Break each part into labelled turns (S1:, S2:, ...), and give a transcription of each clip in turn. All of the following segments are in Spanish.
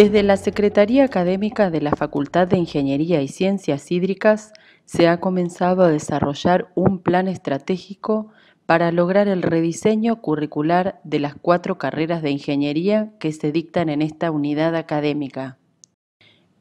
S1: Desde la Secretaría Académica de la Facultad de Ingeniería y Ciencias Hídricas se ha comenzado a desarrollar un plan estratégico para lograr el rediseño curricular de las cuatro carreras de ingeniería que se dictan en esta unidad académica.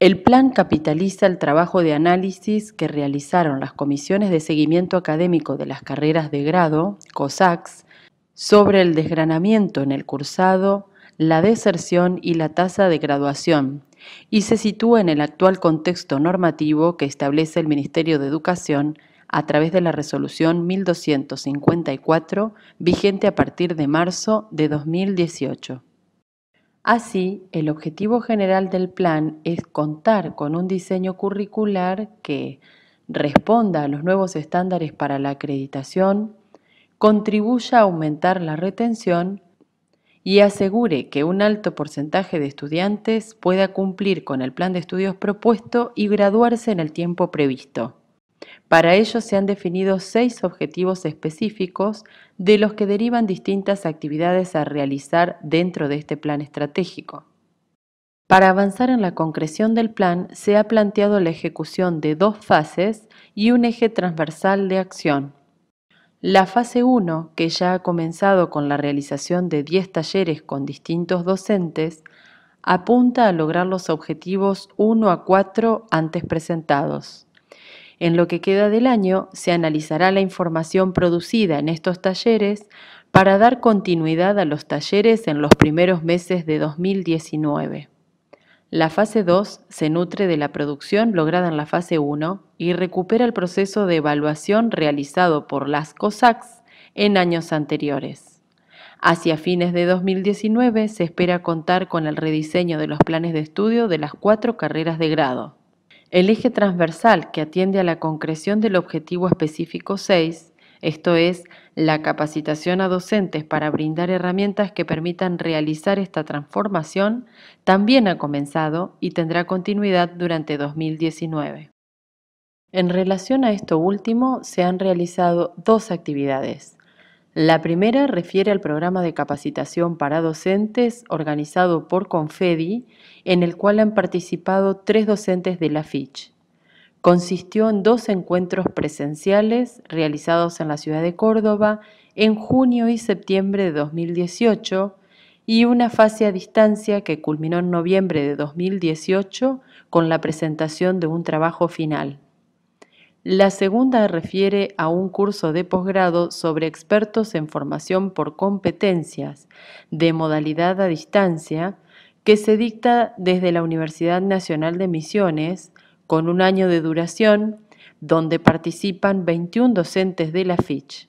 S1: El plan capitaliza el trabajo de análisis que realizaron las comisiones de seguimiento académico de las carreras de grado, COSACS, sobre el desgranamiento en el cursado la deserción y la tasa de graduación, y se sitúa en el actual contexto normativo que establece el Ministerio de Educación a través de la resolución 1254, vigente a partir de marzo de 2018. Así, el objetivo general del plan es contar con un diseño curricular que responda a los nuevos estándares para la acreditación, contribuya a aumentar la retención y asegure que un alto porcentaje de estudiantes pueda cumplir con el plan de estudios propuesto y graduarse en el tiempo previsto. Para ello se han definido seis objetivos específicos de los que derivan distintas actividades a realizar dentro de este plan estratégico. Para avanzar en la concreción del plan se ha planteado la ejecución de dos fases y un eje transversal de acción, la fase 1, que ya ha comenzado con la realización de 10 talleres con distintos docentes, apunta a lograr los objetivos 1 a 4 antes presentados. En lo que queda del año, se analizará la información producida en estos talleres para dar continuidad a los talleres en los primeros meses de 2019. La fase 2 se nutre de la producción lograda en la fase 1 y recupera el proceso de evaluación realizado por las COSACs en años anteriores. Hacia fines de 2019 se espera contar con el rediseño de los planes de estudio de las cuatro carreras de grado. El eje transversal que atiende a la concreción del objetivo específico 6 esto es, la capacitación a docentes para brindar herramientas que permitan realizar esta transformación, también ha comenzado y tendrá continuidad durante 2019. En relación a esto último, se han realizado dos actividades. La primera refiere al programa de capacitación para docentes organizado por Confedi, en el cual han participado tres docentes de la FICH. Consistió en dos encuentros presenciales realizados en la ciudad de Córdoba en junio y septiembre de 2018 y una fase a distancia que culminó en noviembre de 2018 con la presentación de un trabajo final. La segunda refiere a un curso de posgrado sobre expertos en formación por competencias de modalidad a distancia que se dicta desde la Universidad Nacional de Misiones con un año de duración, donde participan 21 docentes de la FICH.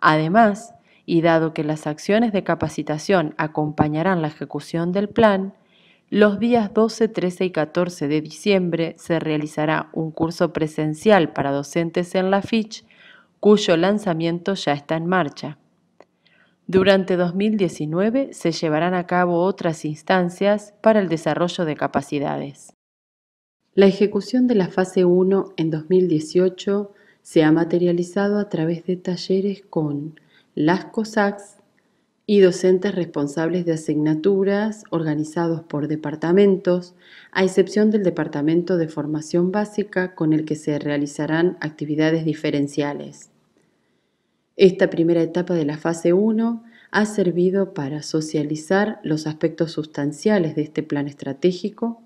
S1: Además, y dado que las acciones de capacitación acompañarán la ejecución del plan, los días 12, 13 y 14 de diciembre se realizará un curso presencial para docentes en la FICH, cuyo lanzamiento ya está en marcha. Durante 2019 se llevarán a cabo otras instancias para el desarrollo de capacidades. La ejecución de la fase 1 en 2018 se ha materializado a través de talleres con las COSACs y docentes responsables de asignaturas organizados por departamentos, a excepción del Departamento de Formación Básica con el que se realizarán actividades diferenciales. Esta primera etapa de la fase 1 ha servido para socializar los aspectos sustanciales de este plan estratégico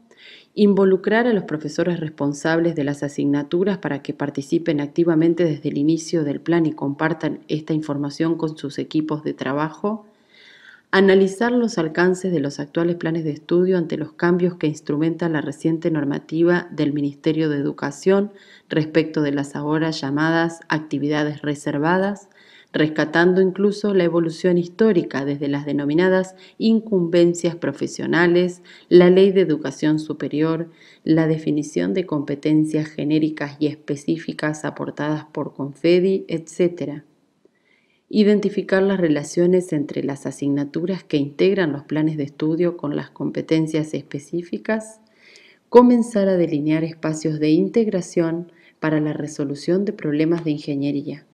S1: involucrar a los profesores responsables de las asignaturas para que participen activamente desde el inicio del plan y compartan esta información con sus equipos de trabajo, analizar los alcances de los actuales planes de estudio ante los cambios que instrumenta la reciente normativa del Ministerio de Educación respecto de las ahora llamadas actividades reservadas, rescatando incluso la evolución histórica desde las denominadas incumbencias profesionales, la ley de educación superior, la definición de competencias genéricas y específicas aportadas por Confedi, etc. Identificar las relaciones entre las asignaturas que integran los planes de estudio con las competencias específicas. Comenzar a delinear espacios de integración para la resolución de problemas de ingeniería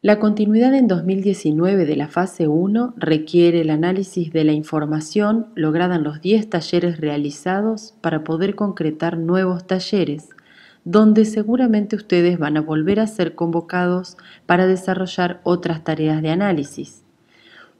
S1: la continuidad en 2019 de la fase 1 requiere el análisis de la información lograda en los 10 talleres realizados para poder concretar nuevos talleres, donde seguramente ustedes van a volver a ser convocados para desarrollar otras tareas de análisis.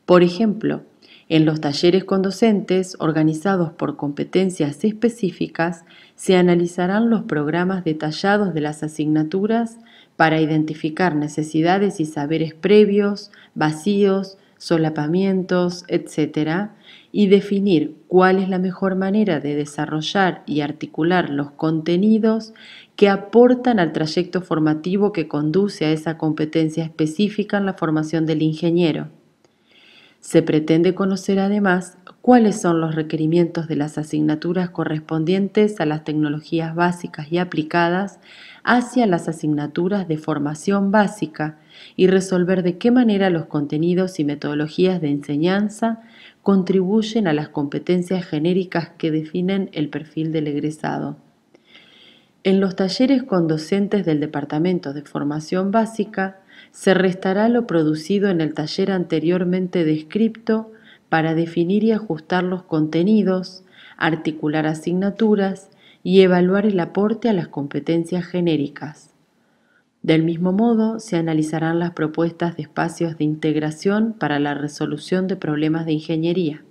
S1: Por ejemplo, en los talleres con docentes organizados por competencias específicas se analizarán los programas detallados de las asignaturas para identificar necesidades y saberes previos, vacíos, solapamientos, etc., y definir cuál es la mejor manera de desarrollar y articular los contenidos que aportan al trayecto formativo que conduce a esa competencia específica en la formación del ingeniero. Se pretende conocer además cuáles son los requerimientos de las asignaturas correspondientes a las tecnologías básicas y aplicadas hacia las asignaturas de formación básica y resolver de qué manera los contenidos y metodologías de enseñanza contribuyen a las competencias genéricas que definen el perfil del egresado. En los talleres con docentes del Departamento de Formación Básica, se restará lo producido en el taller anteriormente descripto para definir y ajustar los contenidos, articular asignaturas y evaluar el aporte a las competencias genéricas. Del mismo modo, se analizarán las propuestas de espacios de integración para la resolución de problemas de ingeniería.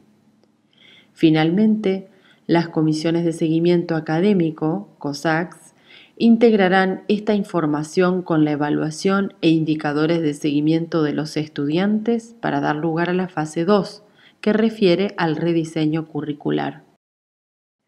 S1: Finalmente, las comisiones de seguimiento académico, COSACS, integrarán esta información con la evaluación e indicadores de seguimiento de los estudiantes para dar lugar a la fase 2, que refiere al rediseño curricular.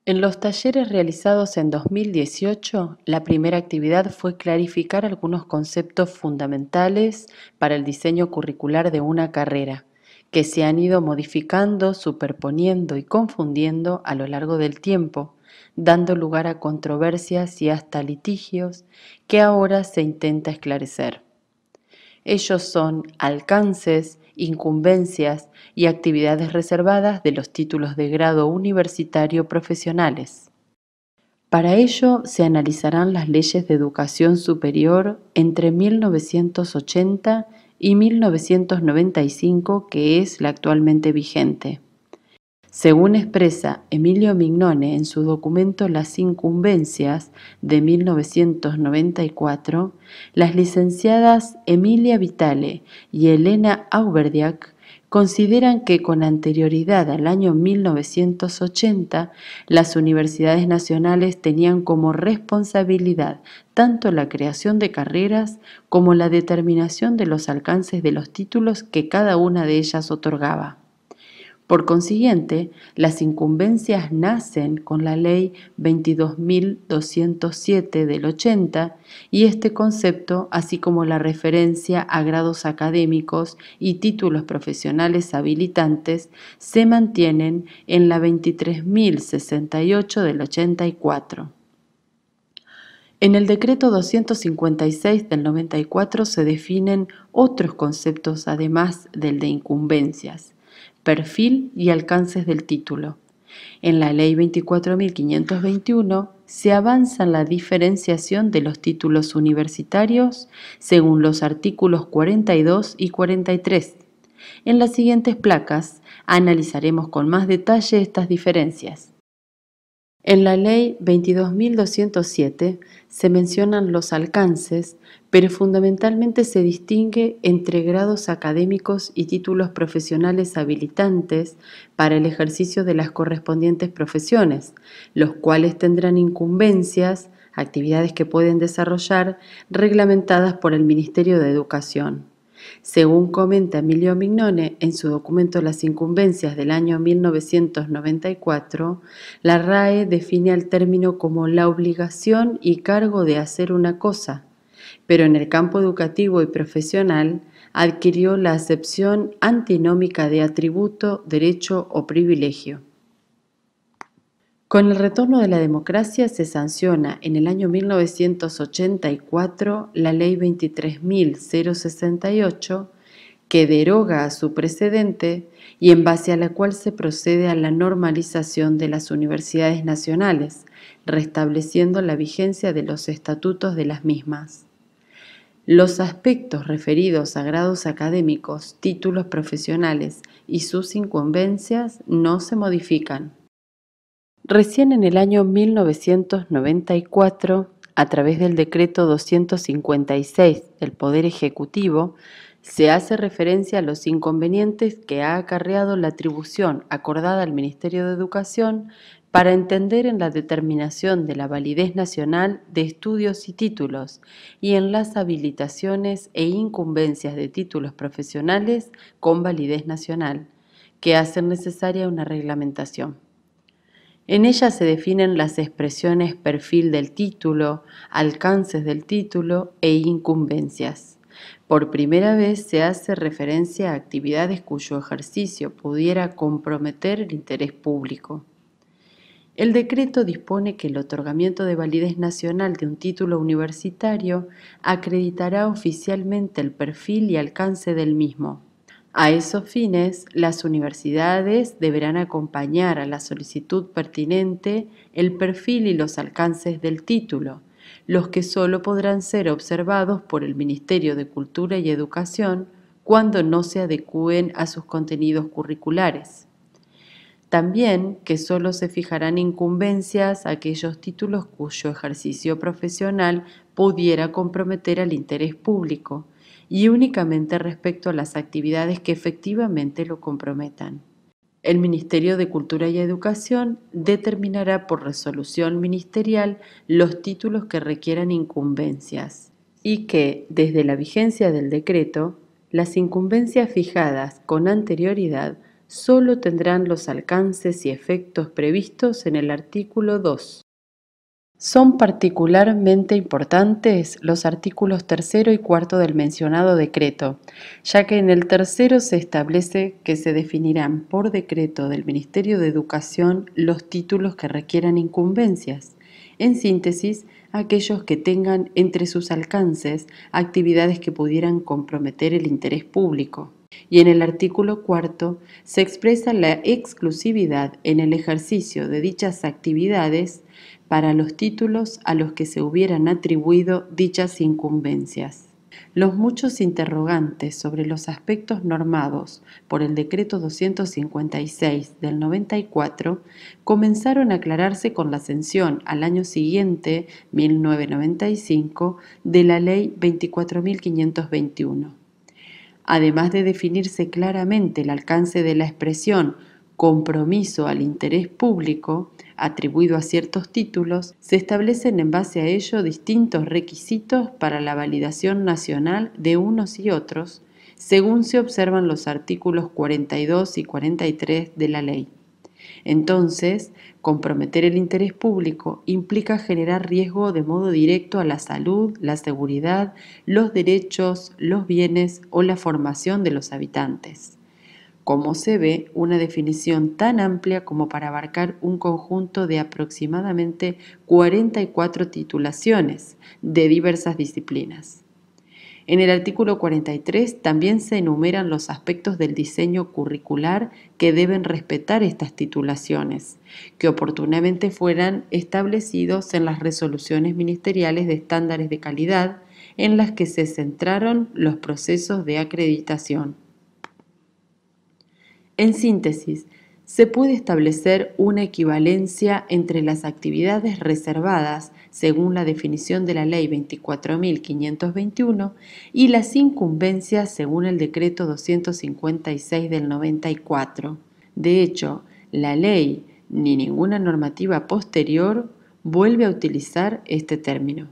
S1: En los talleres realizados en 2018, la primera actividad fue clarificar algunos conceptos fundamentales para el diseño curricular de una carrera, que se han ido modificando, superponiendo y confundiendo a lo largo del tiempo dando lugar a controversias y hasta litigios que ahora se intenta esclarecer. Ellos son alcances, incumbencias y actividades reservadas de los títulos de grado universitario profesionales. Para ello se analizarán las leyes de educación superior entre 1980 y 1995, que es la actualmente vigente. Según expresa Emilio Mignone en su documento Las incumbencias de 1994, las licenciadas Emilia Vitale y Elena Auberdiak consideran que con anterioridad al año 1980 las universidades nacionales tenían como responsabilidad tanto la creación de carreras como la determinación de los alcances de los títulos que cada una de ellas otorgaba. Por consiguiente, las incumbencias nacen con la ley 22.207 del 80 y este concepto, así como la referencia a grados académicos y títulos profesionales habilitantes, se mantienen en la 23.068 del 84. En el decreto 256 del 94 se definen otros conceptos además del de incumbencias perfil y alcances del título. En la Ley 24.521 se avanza en la diferenciación de los títulos universitarios según los artículos 42 y 43. En las siguientes placas analizaremos con más detalle estas diferencias. En la ley 22.207 se mencionan los alcances, pero fundamentalmente se distingue entre grados académicos y títulos profesionales habilitantes para el ejercicio de las correspondientes profesiones, los cuales tendrán incumbencias, actividades que pueden desarrollar, reglamentadas por el Ministerio de Educación. Según comenta Emilio Mignone en su documento Las incumbencias del año 1994, la RAE define al término como la obligación y cargo de hacer una cosa, pero en el campo educativo y profesional adquirió la acepción antinómica de atributo, derecho o privilegio. Con el retorno de la democracia se sanciona en el año 1984 la Ley 23.068 que deroga a su precedente y en base a la cual se procede a la normalización de las universidades nacionales, restableciendo la vigencia de los estatutos de las mismas. Los aspectos referidos a grados académicos, títulos profesionales y sus incumbencias no se modifican. Recién en el año 1994, a través del decreto 256 del Poder Ejecutivo, se hace referencia a los inconvenientes que ha acarreado la atribución acordada al Ministerio de Educación para entender en la determinación de la validez nacional de estudios y títulos y en las habilitaciones e incumbencias de títulos profesionales con validez nacional, que hacen necesaria una reglamentación. En ella se definen las expresiones perfil del título, alcances del título e incumbencias. Por primera vez se hace referencia a actividades cuyo ejercicio pudiera comprometer el interés público. El decreto dispone que el otorgamiento de validez nacional de un título universitario acreditará oficialmente el perfil y alcance del mismo. A esos fines, las universidades deberán acompañar a la solicitud pertinente el perfil y los alcances del título, los que solo podrán ser observados por el Ministerio de Cultura y Educación cuando no se adecúen a sus contenidos curriculares. También que solo se fijarán incumbencias a aquellos títulos cuyo ejercicio profesional pudiera comprometer al interés público, y únicamente respecto a las actividades que efectivamente lo comprometan. El Ministerio de Cultura y Educación determinará por resolución ministerial los títulos que requieran incumbencias y que, desde la vigencia del decreto, las incumbencias fijadas con anterioridad solo tendrán los alcances y efectos previstos en el artículo 2 son particularmente importantes los artículos tercero y cuarto del mencionado decreto, ya que en el tercero se establece que se definirán por decreto del Ministerio de Educación los títulos que requieran incumbencias, en síntesis, aquellos que tengan entre sus alcances actividades que pudieran comprometer el interés público. Y en el artículo cuarto se expresa la exclusividad en el ejercicio de dichas actividades para los títulos a los que se hubieran atribuido dichas incumbencias. Los muchos interrogantes sobre los aspectos normados por el decreto 256 del 94 comenzaron a aclararse con la ascensión al año siguiente, 1995, de la ley 24.521 además de definirse claramente el alcance de la expresión compromiso al interés público atribuido a ciertos títulos, se establecen en base a ello distintos requisitos para la validación nacional de unos y otros, según se observan los artículos 42 y 43 de la ley. Entonces, comprometer el interés público implica generar riesgo de modo directo a la salud, la seguridad, los derechos, los bienes o la formación de los habitantes. Como se ve, una definición tan amplia como para abarcar un conjunto de aproximadamente 44 titulaciones de diversas disciplinas. En el artículo 43 también se enumeran los aspectos del diseño curricular que deben respetar estas titulaciones, que oportunamente fueran establecidos en las resoluciones ministeriales de estándares de calidad en las que se centraron los procesos de acreditación. En síntesis, se puede establecer una equivalencia entre las actividades reservadas, según la definición de la Ley 24.521, y las incumbencias, según el Decreto 256 del 94. De hecho, la ley ni ninguna normativa posterior vuelve a utilizar este término.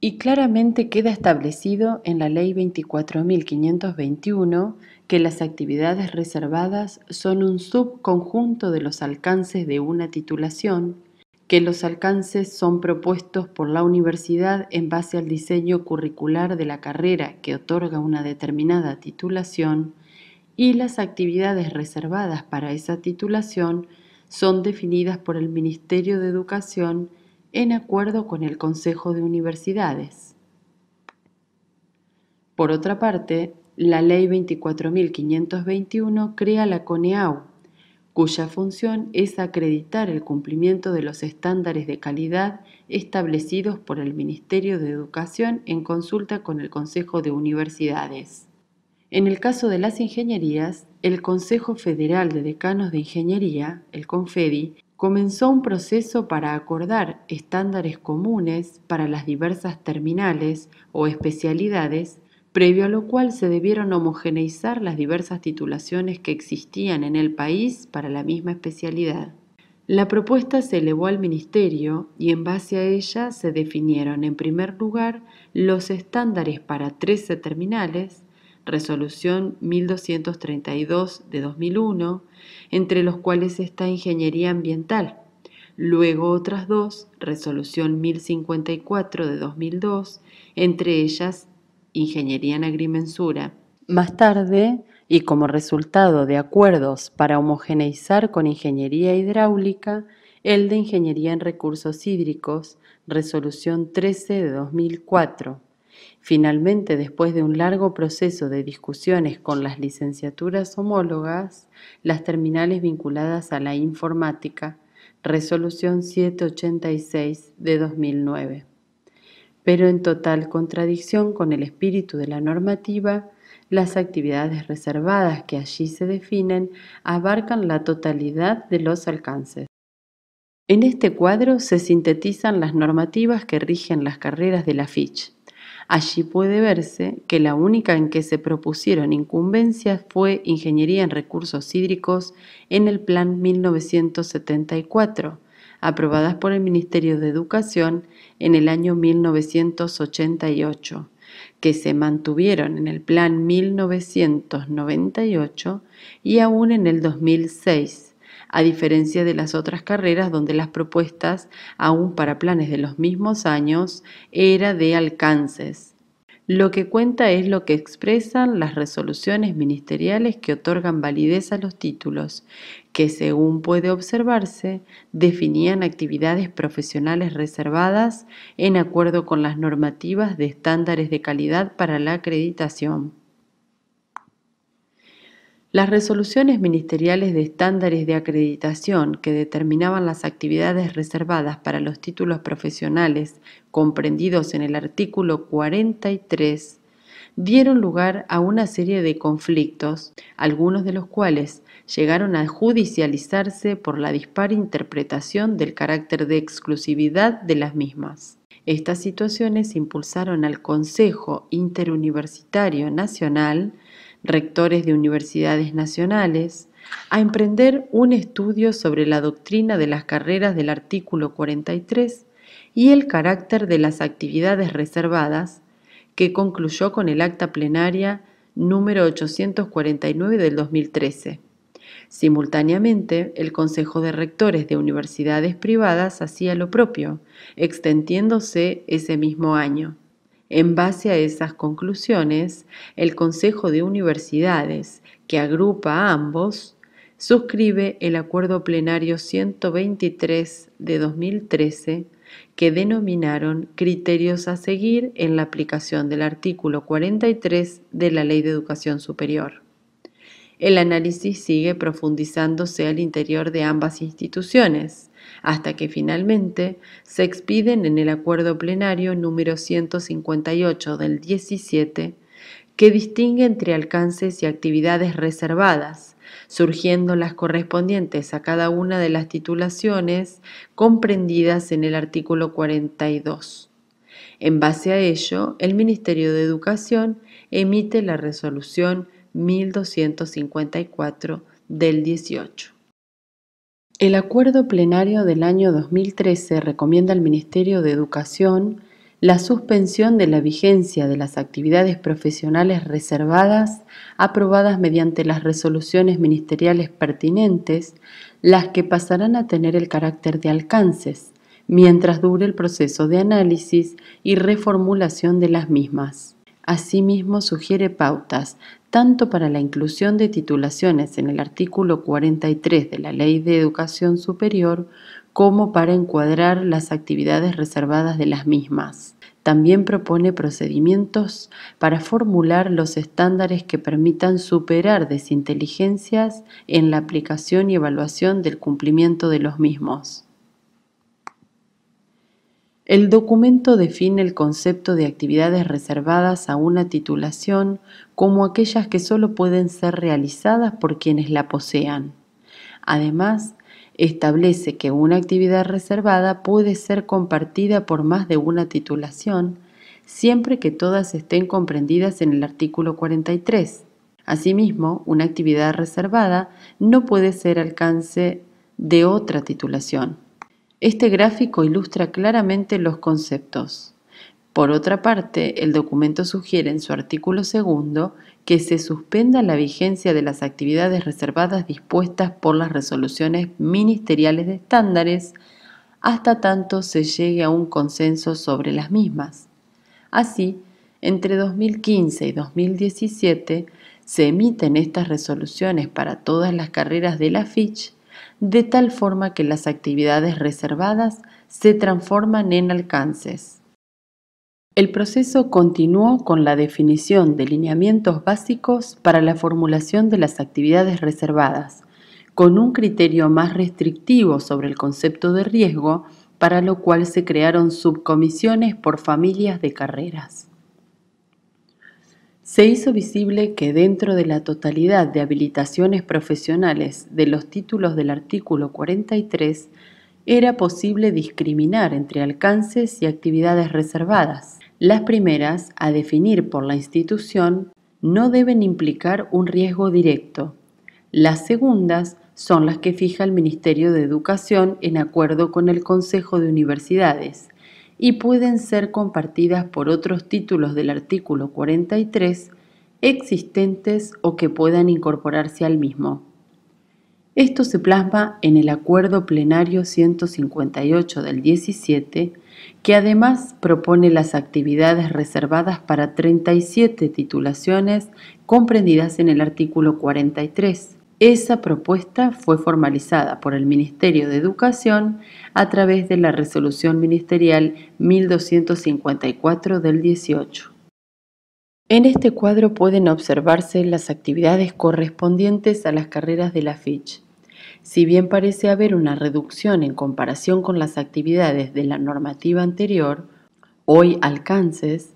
S1: Y claramente queda establecido en la Ley 24.521 que las actividades reservadas son un subconjunto de los alcances de una titulación, que los alcances son propuestos por la universidad en base al diseño curricular de la carrera que otorga una determinada titulación, y las actividades reservadas para esa titulación son definidas por el Ministerio de Educación en acuerdo con el Consejo de Universidades. Por otra parte, la Ley 24.521 crea la CONEAU, cuya función es acreditar el cumplimiento de los estándares de calidad establecidos por el Ministerio de Educación en consulta con el Consejo de Universidades. En el caso de las ingenierías, el Consejo Federal de Decanos de Ingeniería, el CONFEDI, comenzó un proceso para acordar estándares comunes para las diversas terminales o especialidades previo a lo cual se debieron homogeneizar las diversas titulaciones que existían en el país para la misma especialidad. La propuesta se elevó al Ministerio y en base a ella se definieron en primer lugar los estándares para 13 terminales, resolución 1232 de 2001, entre los cuales está Ingeniería Ambiental, luego otras dos, resolución 1054 de 2002, entre ellas ingeniería en agrimensura. Más tarde, y como resultado de acuerdos para homogeneizar con ingeniería hidráulica, el de Ingeniería en Recursos Hídricos, resolución 13 de 2004. Finalmente, después de un largo proceso de discusiones con las licenciaturas homólogas, las terminales vinculadas a la informática, resolución 786 de 2009 pero en total contradicción con el espíritu de la normativa, las actividades reservadas que allí se definen abarcan la totalidad de los alcances. En este cuadro se sintetizan las normativas que rigen las carreras de la FICH. Allí puede verse que la única en que se propusieron incumbencias fue Ingeniería en Recursos Hídricos en el Plan 1974 aprobadas por el Ministerio de Educación en el año 1988, que se mantuvieron en el Plan 1998 y aún en el 2006, a diferencia de las otras carreras donde las propuestas, aún para planes de los mismos años, era de alcances lo que cuenta es lo que expresan las resoluciones ministeriales que otorgan validez a los títulos, que según puede observarse, definían actividades profesionales reservadas en acuerdo con las normativas de estándares de calidad para la acreditación. Las resoluciones ministeriales de estándares de acreditación que determinaban las actividades reservadas para los títulos profesionales comprendidos en el artículo 43 dieron lugar a una serie de conflictos, algunos de los cuales llegaron a judicializarse por la dispar interpretación del carácter de exclusividad de las mismas. Estas situaciones impulsaron al Consejo Interuniversitario Nacional rectores de universidades nacionales, a emprender un estudio sobre la doctrina de las carreras del artículo 43 y el carácter de las actividades reservadas, que concluyó con el acta plenaria número 849 del 2013. Simultáneamente, el Consejo de Rectores de Universidades Privadas hacía lo propio, extendiéndose ese mismo año. En base a esas conclusiones, el Consejo de Universidades, que agrupa a ambos, suscribe el Acuerdo Plenario 123 de 2013 que denominaron criterios a seguir en la aplicación del artículo 43 de la Ley de Educación Superior. El análisis sigue profundizándose al interior de ambas instituciones hasta que finalmente se expiden en el acuerdo plenario número 158 del 17 que distingue entre alcances y actividades reservadas, surgiendo las correspondientes a cada una de las titulaciones comprendidas en el artículo 42. En base a ello, el Ministerio de Educación emite la resolución 1254 del 18. El acuerdo plenario del año 2013 recomienda al Ministerio de Educación la suspensión de la vigencia de las actividades profesionales reservadas aprobadas mediante las resoluciones ministeriales pertinentes, las que pasarán a tener el carácter de alcances, mientras dure el proceso de análisis y reformulación de las mismas. Asimismo, sugiere pautas tanto para la inclusión de titulaciones en el artículo 43 de la Ley de Educación Superior como para encuadrar las actividades reservadas de las mismas. También propone procedimientos para formular los estándares que permitan superar desinteligencias en la aplicación y evaluación del cumplimiento de los mismos. El documento define el concepto de actividades reservadas a una titulación como aquellas que solo pueden ser realizadas por quienes la posean. Además, establece que una actividad reservada puede ser compartida por más de una titulación, siempre que todas estén comprendidas en el artículo 43. Asimismo, una actividad reservada no puede ser alcance de otra titulación. Este gráfico ilustra claramente los conceptos. Por otra parte, el documento sugiere en su artículo segundo que se suspenda la vigencia de las actividades reservadas dispuestas por las resoluciones ministeriales de estándares hasta tanto se llegue a un consenso sobre las mismas. Así, entre 2015 y 2017 se emiten estas resoluciones para todas las carreras de la FICH de tal forma que las actividades reservadas se transforman en alcances. El proceso continuó con la definición de lineamientos básicos para la formulación de las actividades reservadas, con un criterio más restrictivo sobre el concepto de riesgo, para lo cual se crearon subcomisiones por familias de carreras se hizo visible que dentro de la totalidad de habilitaciones profesionales de los títulos del artículo 43 era posible discriminar entre alcances y actividades reservadas. Las primeras, a definir por la institución, no deben implicar un riesgo directo. Las segundas son las que fija el Ministerio de Educación en acuerdo con el Consejo de Universidades y pueden ser compartidas por otros títulos del artículo 43 existentes o que puedan incorporarse al mismo. Esto se plasma en el Acuerdo Plenario 158 del 17, que además propone las actividades reservadas para 37 titulaciones comprendidas en el artículo 43 esa propuesta fue formalizada por el Ministerio de Educación a través de la Resolución Ministerial 1254 del 18. En este cuadro pueden observarse las actividades correspondientes a las carreras de la FICH. Si bien parece haber una reducción en comparación con las actividades de la normativa anterior, hoy alcances,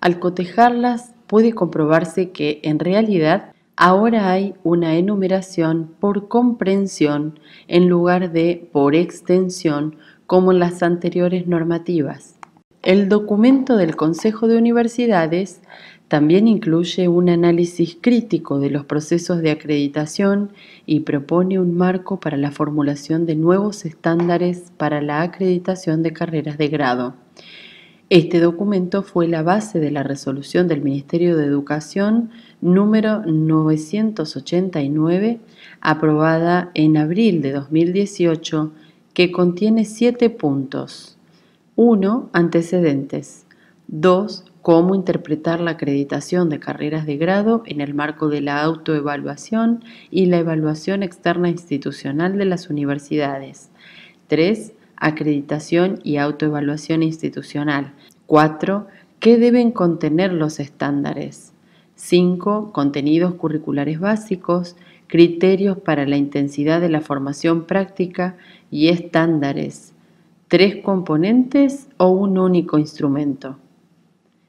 S1: al cotejarlas puede comprobarse que en realidad Ahora hay una enumeración por comprensión en lugar de por extensión como en las anteriores normativas. El documento del Consejo de Universidades también incluye un análisis crítico de los procesos de acreditación y propone un marco para la formulación de nuevos estándares para la acreditación de carreras de grado. Este documento fue la base de la resolución del Ministerio de Educación número 989, aprobada en abril de 2018, que contiene siete puntos. 1. Antecedentes. 2. Cómo interpretar la acreditación de carreras de grado en el marco de la autoevaluación y la evaluación externa institucional de las universidades. 3. Acreditación y autoevaluación institucional. 4. ¿Qué deben contener los estándares? 5. Contenidos curriculares básicos, criterios para la intensidad de la formación práctica y estándares. ¿Tres componentes o un único instrumento?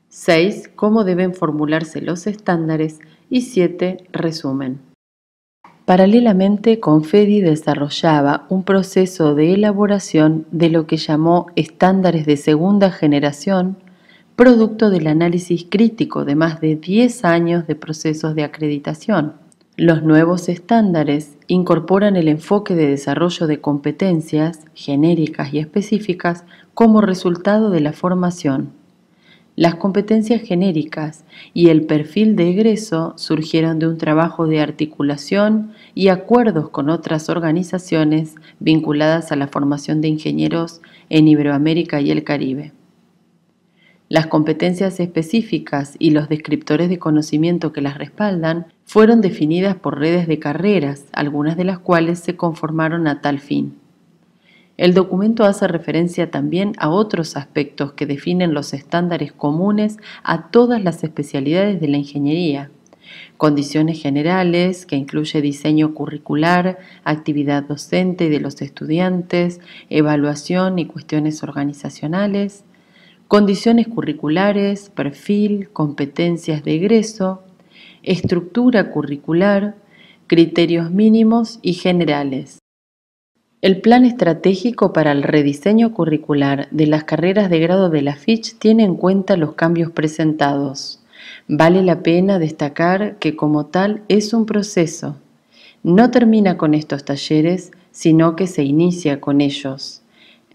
S1: 6. Cómo deben formularse los estándares. Y 7. Resumen. Paralelamente, Confedi desarrollaba un proceso de elaboración de lo que llamó estándares de segunda generación producto del análisis crítico de más de 10 años de procesos de acreditación. Los nuevos estándares incorporan el enfoque de desarrollo de competencias genéricas y específicas como resultado de la formación. Las competencias genéricas y el perfil de egreso surgieron de un trabajo de articulación y acuerdos con otras organizaciones vinculadas a la formación de ingenieros en Iberoamérica y el Caribe. Las competencias específicas y los descriptores de conocimiento que las respaldan fueron definidas por redes de carreras, algunas de las cuales se conformaron a tal fin. El documento hace referencia también a otros aspectos que definen los estándares comunes a todas las especialidades de la ingeniería. Condiciones generales, que incluye diseño curricular, actividad docente de los estudiantes, evaluación y cuestiones organizacionales, condiciones curriculares, perfil, competencias de egreso, estructura curricular, criterios mínimos y generales. El plan estratégico para el rediseño curricular de las carreras de grado de la FICH tiene en cuenta los cambios presentados. Vale la pena destacar que como tal es un proceso. No termina con estos talleres, sino que se inicia con ellos.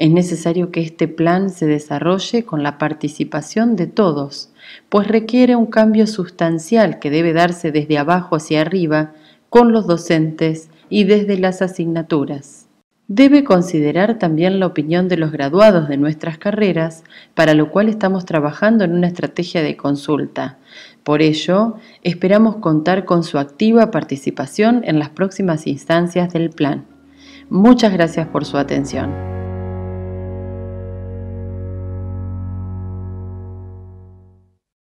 S1: Es necesario que este plan se desarrolle con la participación de todos, pues requiere un cambio sustancial que debe darse desde abajo hacia arriba, con los docentes y desde las asignaturas. Debe considerar también la opinión de los graduados de nuestras carreras, para lo cual estamos trabajando en una estrategia de consulta. Por ello, esperamos contar con su activa participación en las próximas instancias del plan. Muchas gracias por su atención.